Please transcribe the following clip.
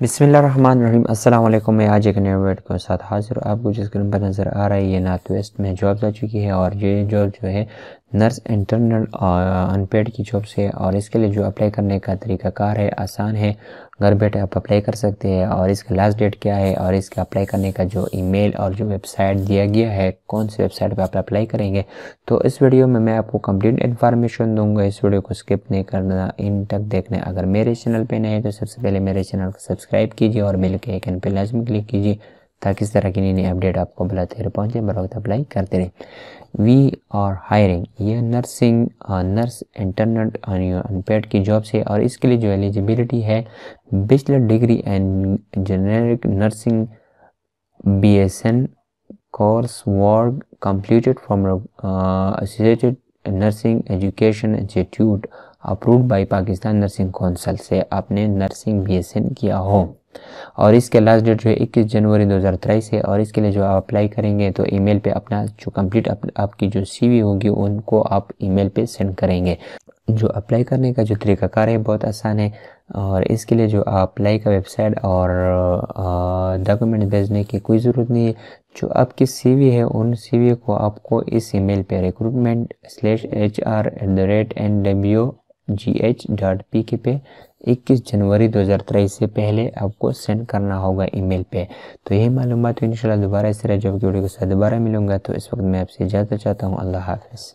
बिसमीम अल्लाम मैं आज एक नए वेट के साथ हाजिर आपको जिस स्क्रीन पर नज़र आ रहा है ये नॉर्थ वेस्ट में जॉब जा चुकी है और ये जॉब जो है नर्स इंटरनल अनपेड की जॉब से और इसके लिए जो अप्लाई करने का तरीका कार है आसान है घर बैठे आप अप्लाई कर सकते हैं और इसका लास्ट डेट क्या है और इसका अप्लाई करने का जो ईमेल और जो वेबसाइट दिया गया है कौन सी वेबसाइट पर आप अप्लाई करेंगे तो इस वीडियो में मैं आपको कंप्लीट इन्फॉर्मेशन दूंगा इस वीडियो को स्किप नहीं करना इन तक देखना अगर मेरे चैनल पर नए तो सबसे पहले मेरे चैनल को सब्सक्राइब कीजिए और मिल के एक एन पे लाजमी क्लिक कीजिए ताकि इस तरह की नई नई अपडेट आपको बुलाते रहे पहुँचे बर वक्त अप्लाई करते रहे वी आर हायरिंग ये नर्सिंग नर्स इंटरनेट अनपेड की जॉब से और इसके लिए जो एलिजिबिलिटी है bachelor degree and generic nursing B S N course work completed from associated nursing education institute approved by Pakistan nursing council से आपने नर्सिंग बीएसएन किया हो और इसके लास्ट डेट जो है इक्कीस जनवरी दो हज़ार तेईस है और इसके लिए जो आप अप्लाई करेंगे तो ईमेल पे अपना जो कंप्लीट आप, आपकी जो सीवी होगी उनको आप ईमेल पे सेंड करेंगे जो अप्लाई करने का जो तरीकाकार है बहुत आसान है और इसके लिए जो अप्लाई का वेबसाइट और डॉक्यूमेंट भेजने की कोई ज़रूरत नहीं है जो आपकी सीवी है उन सीवी को आपको इस ईमेल पे recruitment slash H R at the rate N W G H dot P K पे 21 जनवरी 2023 से पहले आपको सेंड करना होगा ईमेल पे तो यही मालूम तो इन दोबारा इस तरह जब की वीडियो के साथ दोबारा मिलूंगा तो इस वक्त मैं आपसे इजाज़त चाहता हूँ अल्लाह हाफिज़